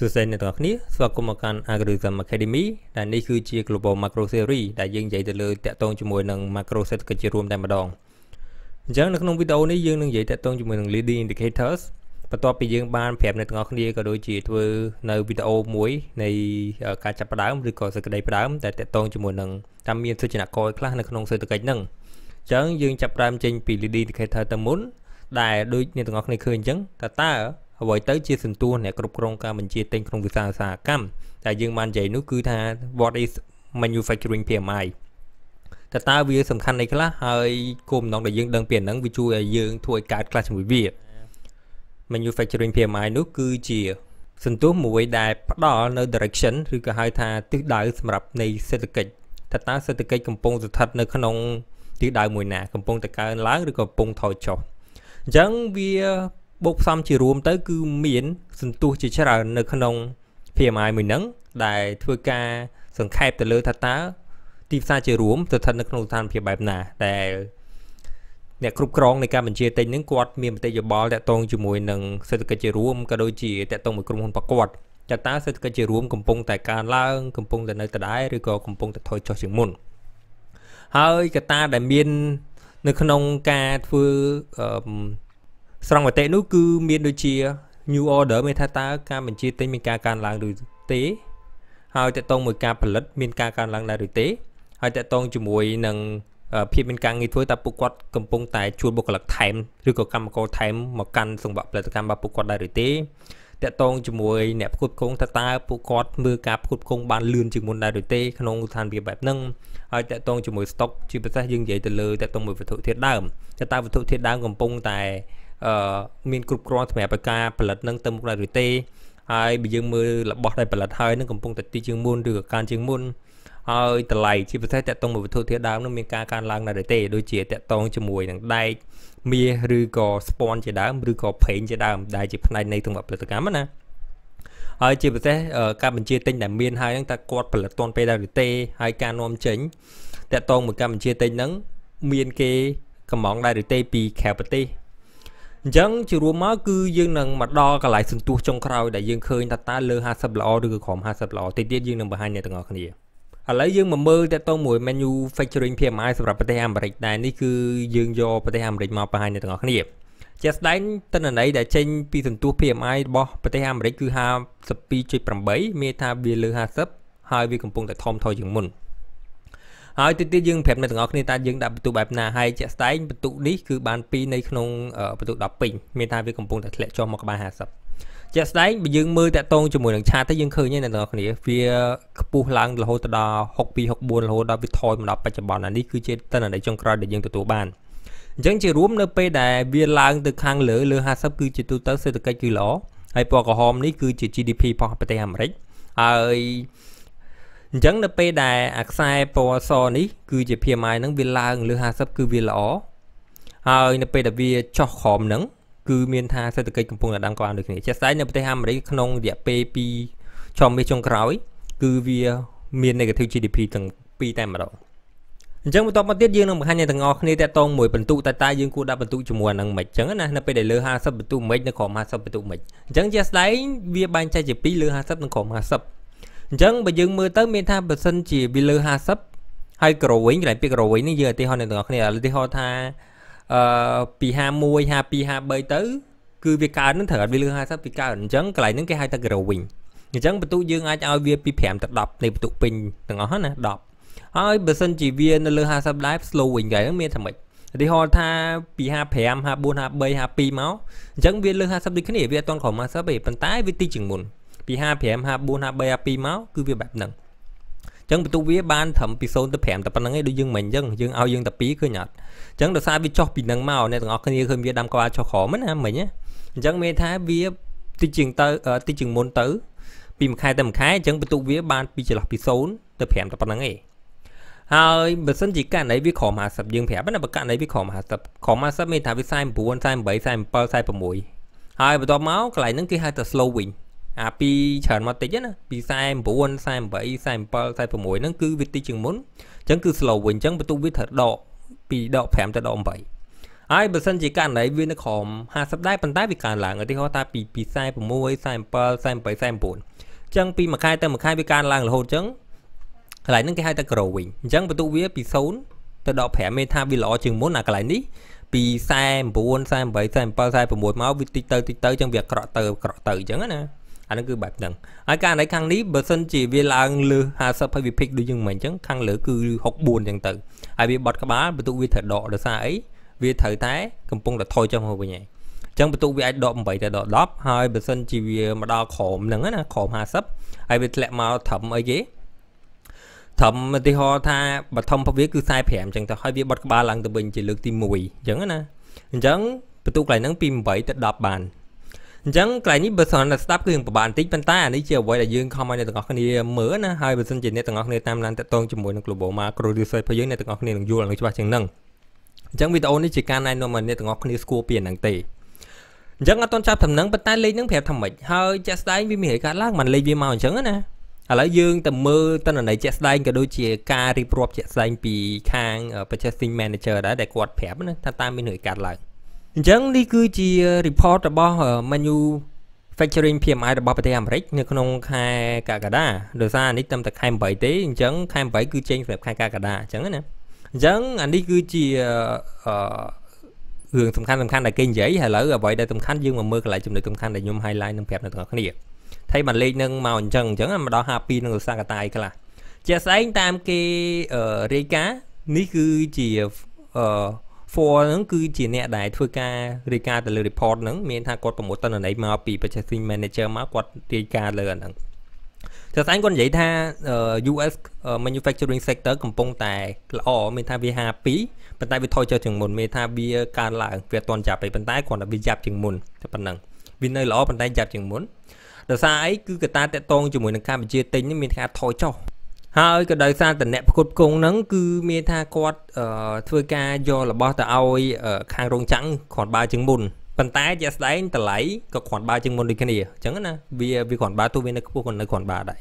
សួស្តីអ្នកទាំងអស់គ្នាស្វាគមន៍មកកាន់ Algorithm Academy ដែលនេះគឺជា Global Macro Series ដែលយើងនិយាយទៅលើតាក់ទងជាមួយនឹង macro សេដ្ឋកិច្ចជារួមតែម្ដងអញ្ចឹងនៅក្នុងវីដេអូនេះយើងនឹងនិយាយតាក់ទងជាមួយនឹង leading indicators បន្ទាប់ពីយើងបានប្រាប់អ្នកទាំងអស់គ្នាក៏ដូចជាធ្វើនៅវីដេអូមួយនៃការចាប់ផ្ដើមឬក៏សេចក្តីផ្ដើមដែលតាក់ទងជាមួយនឹងតាមមានសិទ្ធិនគរខ្លះនៅក្នុងសេដ្ឋកិច្ចហ្នឹងអញ្ចឹងយើងចាប់ផ្ដើមចេញពី leading indicator ទៅមុនដែលដូចអ្នកទាំងអស់គ្នាឃើញអញ្ចឹងតើតើអ្វីទៅជាសន្ទួរអ្នកគ្រប់គ្រងការបញ្ជាទិញក្នុងវិស័យឧស្សាហកម្មតែយើងបាននិយាយនោះគឺថា what is manufacturing PMI តើតើវាសំខាន់អីខ្លះហើយគោលបំណងដែលយើងដឹងពីហ្នឹងវាជួយឲ្យយើងធ្វើឲ្យកើតខ្លះជាមួយវា manufacturing PMI នោះគឺជា សន្ទុះមួយដែលផ្ដល់នៅ direction ឬក៏ហៅថា ទិសដៅសម្រាប់នៃសេដ្ឋកិច្ចតើតើសេដ្ឋកិច្ចកំពុងស្ថិតនៅក្នុងទិសដៅមួយណាកំពុងតែកើនឡើងឬក៏កំពុងថយចុះអញ្ចឹងវាបូកផ្សំជារួមទៅគឺមាន សន្ទុះជាច្រើននៅក្នុង PMI មួយហ្នឹងដែលធ្វើការ សង្ខេបទៅលើថាតើទីផ្សារជារួមស្ថិតនៅក្នុងស្ថានភាពបែបណាដែលអ្នកគ្រប់គ្រងនៃការបញ្ជាទិញហ្នឹងគាត់មានមតិយោបល់តាក់ទងជាមួយនឹងសេដ្ឋកិច្ចជារួមក៏ដូចជាតាក់ទងមួយក្រុមហ៊ុនប្រកបតើតើសេដ្ឋកិច្ចជារួមកំពុងតែកើនឡើងកំពុងតែនៅដដែលឬក៏កំពុងតែថយចុះជាងមុនហើយកត្តាដែលមាន នៅក្នុងការធ្វើអឺស្រង់មតិនោះគឺមានដូចជា new order មានថាតើការបញ្ជាទិញមានការកើនឡើងឬទេហើយតកតងមួយការផលិតមានការកើនឡើងដែរឬទេហើយតកតងជាមួយនឹងភាពមានការងារធ្វើតើពួកគាត់កំពុងតែជួលបុគ្គលិកថែមឬក៏កម្មករថែមមកកាន់សង្វាក់ផលិតកម្មរបស់ពួកគាត់ដែរឬទេតកតងជាមួយអ្នកផ្គត់ផ្គង់តើតើពួកគាត់មើលការផ្គត់ផ្គង់បានលឿនជាងមុនដែរឬទេក្នុងស្ថានភាពបែបហ្នឹងហើយតកតងជាមួយ stock ជាពិសេសយើងនិយាយទៅលើតកតងមួយវត្ថុធាតុដើមតើតើវត្ថុធាតុដើមកំពុងតែអឺមានគ្រប់គ្រាន់សម្រាប់ការផលិតនឹងទៅមុខដែរឬទេហើយបើយើងមើលរបស់ដែលផលិតហើយនឹងកំពុងតែទីជាងមុនឬក៏កើនជាងមុនហើយតម្លៃជាពិសេសតកតងមកវត្ថុធាតុដើមនឹងមានការកើនឡើងដែរទេដូចជាតកតងជាមួយនឹងដែកមាសឬក៏ស្ពាន់ជាដើមឬក៏ប្រេងជាដើមដែលជាផ្នែកនៃទង្វើផលិតកម្មណាហើយជាពិសេសការបញ្ជាទិញដែលមានហើយហ្នឹងតើគាត់ផលិតទាន់ពេលដែរឬទេហើយការនាំចេញតកតងមួយការបញ្ជាទិញហ្នឹងមានគេកំងដែរឬទេពីក្រៅប្រទេសអញ្ចឹងជារួមមកគឺយើងនឹងមកដល់កន្លែងសន្ទុះចុងក្រោយដែលយើងឃើញថាតើលើ50ល្អឬក៏ក្រោម50ល្អតិចទៀតយើងនឹងបង្ហាញអ្នកទាំងអស់គ្នាឥឡូវយើងមកមើលតទៅមួយ menu factoring PMI សម្រាប់ប្រទេសអាមេរិកដែរនេះគឺយើងយកប្រទេសអាមេរិកមកបង្ហាញអ្នកទាំងអស់គ្នាជាស្ដែងតនន័យដែលចេញ ពីសន្ទុះ PMI របស់ប្រទេសអាមេរិកគឺ52.8មានថាវាលើ50ហើយវាកំពុងតែថមថយជាងមុនហើយទីទៀតយើងប្រាប់អ្នកទាំងអស់គ្នាតើយើងដាក់ពិន្ទុបែបណាហើយជាក់ស្ដែងពិន្ទុនេះគឺបាន2នៅក្នុងពិន្ទុ10ពេញមានថាវាកំពុងតែធ្លាក់ចុះមកក្បាល50ជាក់ស្ដែងបើយើងមើលតាក់ទងជាមួយនឹងឆាតទៅយើងឃើញហ្នឹងអ្នកទាំងអស់គ្នាវាខ្ពស់ឡើងរហូតដល់62 64រហូតដល់វាថយមកដល់បច្ចុប្បន្នអានេះគឺជាទិន្នន័យចុងក្រោយដែលយើងទទួលបានអញ្ចឹងជារួមនៅពេលដែលវាឡើងទៅខាងលើលើ50គឺជាទូទៅសេដ្ឋកិច្ចគឺល្អហើយពណ៌ក្រហមនេះគឺជា GDP របស់ប្រទេសអាមេរិកហើយអញ្ចឹងនៅពេលដែលអាខ្សែពណ៌សនេះគឺជា PMI ហ្នឹងវាឡើងលើ50គឺវាល្អហើយនៅពេលដែលវា ចុះក្រោមហ្នឹងគឺ មានថាសេដ្ឋកិច្ចកំពុងតែដើរកើនដូចគ្នាជាក់ស្ដែងនៅប្រទេសអាមេរិកក្នុងរយៈពេល2ឆមាសចុងក្រោយ គឺវាមាន negative GDP ទាំងពីរតែម្ដងអញ្ចឹងបន្តមកទៀតយើងនឹងបង្ហាញអ្នកទាំងអស់គ្នាតកតងមួយបន្ទុកតែតើយើងគួរដាក់បន្ទុកជាមួយនឹងមិនអញ្ចឹងណានៅពេលដែលលើ50បន្ទុកមិននៅក្រោម50បន្ទុកមិនអញ្ចឹងជាក់ស្ដែងវាបែងចែកជា2លើ50និងក្រោម50អញ្ចឹងបើយើងមើលទៅមានថាបើសិនជាវាលើ50ហើយក្រវិញកន្លែងពាក្យក្រវិញនេះយើងឧទាហរណ៍អ្នកទាំងអស់គ្នាឧទាហរណ៍ថាអឺពី51 52 53ទៅ គឺវាកើននឹងត្រូវអត់វាលើ50វាកើនអញ្ចឹងកន្លែងហ្នឹងគេហៅថាក្រវិញអញ្ចឹងបន្ទុកយើងអាចឲ្យវាពី5ទៅ10នៃបន្ទុកពេញទាំងអស់ណា10ហើយបើសិនជាវានៅលើ50ដែរ slow វិញកន្លែងហ្នឹងមានថាម៉េចឧទាហរណ៍ថាពី55 54 53 52មកអញ្ចឹងវាលើ50ដូចគ្នាវាអត់ទាន់ក្រោម50ទេប៉ុន្តែវាតិចជាងមុនពី55 54 53 52មកគឺវាបែបហ្នឹងអញ្ចឹងបន្ទុកវាបានត្រឹមពី0ទៅ5តែប៉ុណ្្នឹងឯងដូចយើងមិញអញ្ចឹងយើងឲ្យយើងតែ2ឃើញអត់អញ្ចឹងដោយសារវាចុះពីហ្នឹងមកអ្នកទាំងអស់គ្នាឃើញវាដាំក្បាលចុះក្រោមណាមិញអញ្ចឹងមានថាវាតិចជាងទៅតិចជាងមុនទៅពីមួយខែទៅមួយខែអញ្ចឹងបន្ទុកវាបាន ពីចន្លោះពី0ទៅ5តែប៉ុណ្្នឹងឯងហើយបើសិនជាករណីវាក្រោម50យើងប្រាប់ណាបើករណីវាក្រោម50ក្រោម50មានថាវា49 48 47 46ហើយបន្ទាប់មកកន្លែងហ្នឹងគេហៅថា slow វិញអា2ច្រើនមកតិចណាពី49 48 47 46ហ្នឹងគឺវាតិចជាងមុនអញ្ចឹងគឺ slow វិញអញ្ចឹងបន្ទុកវាត្រូវដកពីដក5ទៅដក8ហើយបើសិនជាករណីវានៅក្រោម50ដែរប៉ុន្តែវាកើនឡើងឧទាហរណ៍ថាពី46 47 48 49អញ្ចឹងពីមួយខែទៅមួយខែវាកើនឡើងរហូតអញ្ចឹងកន្លែងហ្នឹងគេហៅថា grow វិញអញ្ចឹងបន្ទុកវាពី0ទៅដល់5មេថាវាល្អជាងមុនអាកន្លែងនេះពី49 48 47 46មកវាតិចទៅតិចទៅអញ្ចឹងវាអក្រក់ទៅអក្រក់ទៅអញ្ចឹងណាអានឹងគឺបែបហ្នឹងហើយករណីខាងនេះបើសិនជាវាឡើងលើ50ហើយវាភិកដូចយើងមិញអញ្ចឹងខាងលើគឺ64អញ្ចឹងទៅហើយវាបត់ក្បាលបន្ទុកវាត្រូវដកដោយសារអីវាត្រូវតែកំពុងតែថយចុះមកវិញឯងចឹងបន្ទុកវាអាចដក8ទៅដក10ហើយបើសិនជាវាមកដល់ក្រមហ្នឹងណាក្រម50ហើយវាធ្លាក់មកត្រឹមអីគេត្រឹមឧទាហរណ៍ថាបឋមភពវាគឺ45អញ្ចឹងទៅហើយវាបត់ក្បាលឡើងទៅវិញជាលើកទី1អញ្ចឹងណាអញ្ចឹងបន្ទុកកន្លែងហ្នឹងពី8ទៅ10បានអញ្ចឹងកន្លែងនេះបើសិនតែស្ដាប់គឺពិបាកបន្តិចប៉ុន្តែអានេះជាអ្វីដែលយើងខំឲ្យអ្នកទាំងអស់គ្នាមើលណាហើយបើសិនជាអ្នកទាំងអស់គ្នាតាមដានតាក់ទងជាមួយនឹង Global Macro Research របស់យើងអ្នកទាំងអស់គ្នានឹងយល់នឹងច្បាស់ជាងនឹងអញ្ចឹងវីដេអូនេះជា ការណែនាំឲ្យអ្នកទាំងអស់គ្នាស្គាល់ពីហ្នឹងទេអញ្ចឹងអត់តន់ចាប់ដំណឹងប៉ុន្តែលេខនឹងប្រាប់ថាម៉េចហើយជាក់ស្ដែងវាមានរេកាត់ឡើងមិនលេខវាមកអញ្ចឹងណាឥឡូវយើងទៅមើលតនន័យជាក់ស្ដែងក៏ដូចជាការរៀបរាប់ជាក់ស្ដែងពី ខាង purchasing manager ដែរដែលគាត់ប្រាប់ណាថាតើមានរេកាត់ឡើងអញ្ចឹងនេះគឺជា report របស់ menu factoring PMI របស់ប្រទេសអាមេរិកនៅក្នុងខែកក្កដាដោយសារនេះតាមតែខែ8ទេអញ្ចឹងខែ8គឺចេញសម្រាប់ខែកក្កដាអញ្ចឹងណាអញ្ចឹងអានេះគឺជាអឺរឿងសំខាន់សំខាន់ដែលគេនិយាយហើយឥឡូវអ្វីដែលសំខាន់យើងមកមើលកន្លែងចំណុចសំខាន់ដែលខ្ញុំ highlight នឹងប្រាប់អ្នកទាំងអស់គ្នាថៃបានលេខនឹងមកអញ្ចឹងអញ្ចឹងមកដល់52នឹងរសាកតាយខ្លះជាក់ស្ដែងតាមគេរាយការណ៍នេះគឺជាអឺ for ហ្នឹងគឺជាអ្នកដែលធ្វើការរាយការណ៍ទៅលើ report ហ្នឹងមានថាគាត់ប្រមូលទិន្នន័យមកពី purchasing manager មកគាត់រាយការណ៍លើអាហ្នឹងតែស្អែងគាត់និយាយថា US manufacturing sector កំពុងតែល្អមានថាវា52ប៉ុន្តែវាថយចុះជាងមុនមានថាវាកើនឡើងវាអត់ទាន់ចាប់ទេប៉ុន្តែគ្រាន់តែវាយ៉ាប់ជាងមុនតែប៉ុណ្ណឹងវានៅល្អប៉ុន្តែយ៉ាប់ជាងមុនដោយសារអីគឺកត្តាតកតងជាមួយនឹងកម្ពុជាទិញនេះមានការថយចុះហើយក៏ដោយសារតអ្នកផ្គត់ផ្គង់ហ្នឹងគឺមានថាគាត់ធ្វើការយករបស់ទៅឲ្យខាងរោងចក្រគ្រាន់បើជាងមុនប៉ុន្តែជាក់ស្ដែងតម្លៃក៏គ្រាន់បើជាងមុនដូចគ្នាអញ្ចឹងណាវាវាគ្រាន់បើទោះវានៅខ្ពស់ក៏នៅគ្រាន់បើដែរ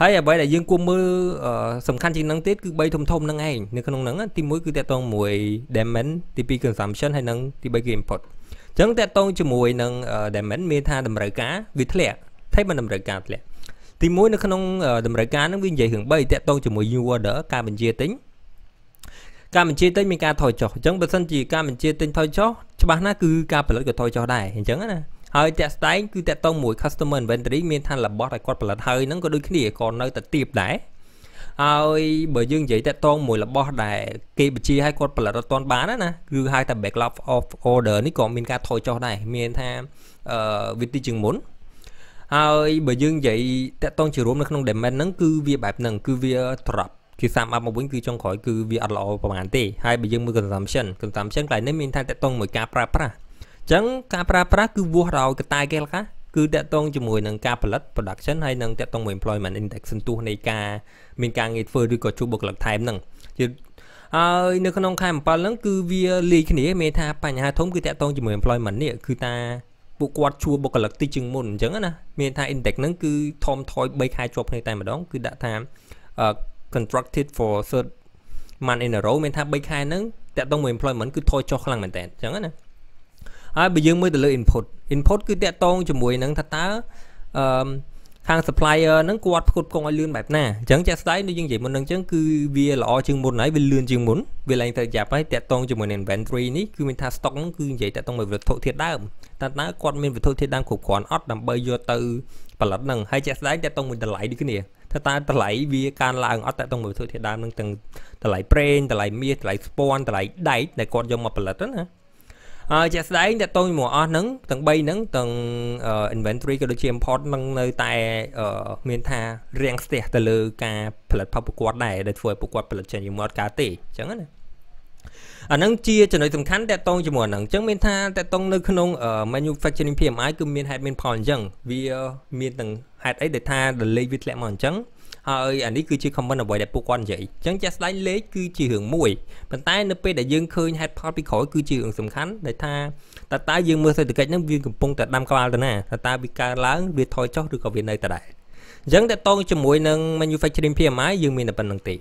ហើយអ្វីដែលយើងគួរមើលសំខាន់ជាងហ្នឹងទៀតគឺ3ធំធំហ្នឹងឯងនៅក្នុងហ្នឹងទី1គឺតកតងមួយ demand ទី2 consumption ហើយនិងទី3គឺ input អញ្ចឹងតកតងជាមួយនឹង demand មានថាតម្រូវការវាធ្លាក់តែមិនតម្រូវការធ្លាក់ទី1នៅក្នុងតម្រូវការហ្នឹងវានិយាយរឿង3តាក់ទងជាមួយ new order ការបញ្ជាទិញការបញ្ជាទិញមានការថយចុះអញ្ចឹងបើសិនជាការបញ្ជាទិញថយចុះច្បាស់ណាស់គឺការផលិតក៏ថយចុះដែរអញ្ចឹងណាហើយតាក់ស្ដែងគឺតាក់ទងមួយ customer inventory មានឋានរបស់ដែលគាត់ផលិតហើយហ្នឹងក៏ដូចគ្នាក៏នៅតែទៀបដែរហើយបើយើងនិយាយតាក់ទងមួយរបស់ដែលគេបញ្ជាឲ្យគាត់ផលិតអត់ទាន់បានណាគឺហៅថា backlog of order នេះក៏មានការថយចុះដែរមានថាអឺវាទីជាងមុនហើយបើយើងនិយាយតាក់ទងជារួមនៅក្នុង diamond ហ្នឹងគឺវាបែបហ្នឹងគឺវា drop គឺ sum up មកវិញគឺចុងក្រោយគឺវាអត់ល្អប្រហែលទេហើយបើយើងមើល consumption consumption ខ្លះនេះមានថាតាក់ទងមួយការប្រើប្រាស់អញ្ចឹងការប្រើប្រាស់គឺវាស់ដោយកតាគេលកាគឺតាក់ទងជាមួយនឹងការផលិត production ហើយនឹងតាក់ទងមួយ employment index សន្ទុះនៃការមានការងារធ្វើឬក៏ជួបបុគ្គលិកថែមហ្នឹងជាហើយនៅក្នុងខែ7ហ្នឹងគឺវាលាយគ្នាមានថាបញ្ហាធំគឺតាក់ទងជាមួយ employment នេះគឺតាពួកគាត់ជួបុគ្គលិកតិចជាងមុនអញ្ចឹងណាមានថា index ហ្នឹងគឺថមថយ3ខែជាប់គ្នាតែម្ដង គឺដាក់ថា contracted for third month in a row មានថា3ខែហ្នឹងតាក់ទងមួយ employment គឺថយចុះខ្លាំងមែនតើអញ្ចឹងណាហើយបើយើងមើលទៅលើ input input គឺតាក់ទងជាមួយនឹងថាតើអឺខាង supplier ហ្នឹងគាត់ផ្គត់ផ្គង់ឲ្យលឿនបែបណាអញ្ចឹងជាក់ស្ដែងដូចយើងនិយាយមុនហ្នឹងអញ្ចឹងគឺវាល្អជាងមុនហើយវាលឿនជាងមុនវាឡើងទៅយ៉ាប់ហើយតាក់ទងជាមួយនឹង inventory នេះគឺមានថា stock ហ្នឹងគឺនិយាយតាក់ទងមកវត្ថុធាតុដើមតើតើគាត់មានវត្ថុធាតុដើមគ្រប់គ្រាន់អត់ដើម្បីយកទៅផលិតហ្នឹងហើយជាក់ស្ដែងតាក់ទងមួយតម្លៃដូចគ្នាថាតើតម្លៃវាកើនឡើងអត់តាក់ទងមកវត្ថុធាតុដើមហ្នឹងទាំងតម្លៃប្រេងតម្លៃមាសតម្លៃស្ពាន់តម្លៃដែកដែលគាត់យកមកផលិតហ្នឹងណាជាក់ស្ដែងតកតងជាមួយអស់ហ្នឹងទាំង3ហ្នឹងទាំង inventory ក៏ដូចជា import នឹងនៅតែមានថារាំងស្ទះទៅលើ ការផលិតផលពួកគាត់ដែរដែលធ្វើឲ្យពួកគាត់ផលិតចេញពីមាត់ការទេអញ្ចឹងណាអានឹងជាចំណុចសំខាន់តកតងជាមួយនឹងអញ្ចឹងមានថាតកតងនៅក្នុង manufacturing PMI គឺមាន head មានផលអញ្ចឹងវាមានទាំងហេតុអីដែលថា delay វាធ្លាក់មកអញ្ចឹងហើយអានេះគឺជា comment អ្វីដែលពួកគាត់និយាយអញ្ចឹងជាក់ស្ដែងលេខគឺជារឿងមួយប៉ុន្តែនៅពេលដែលយើងឃើញហេតុផលពីក្រោយគឺជារឿងសំខាន់ដែលថាតើតើយើងមើលសេដ្ឋកិច្ចហ្នឹងវាកំពុងតែដាំក្បាលទៅណាតើតើវាកើនឡើងវាថយចុះឬក៏វានៅដដែលអញ្ចឹងតកតងជាមួយនឹង manufacturing PMI យើងមាន តែប៉ុណ្្នឹងទេ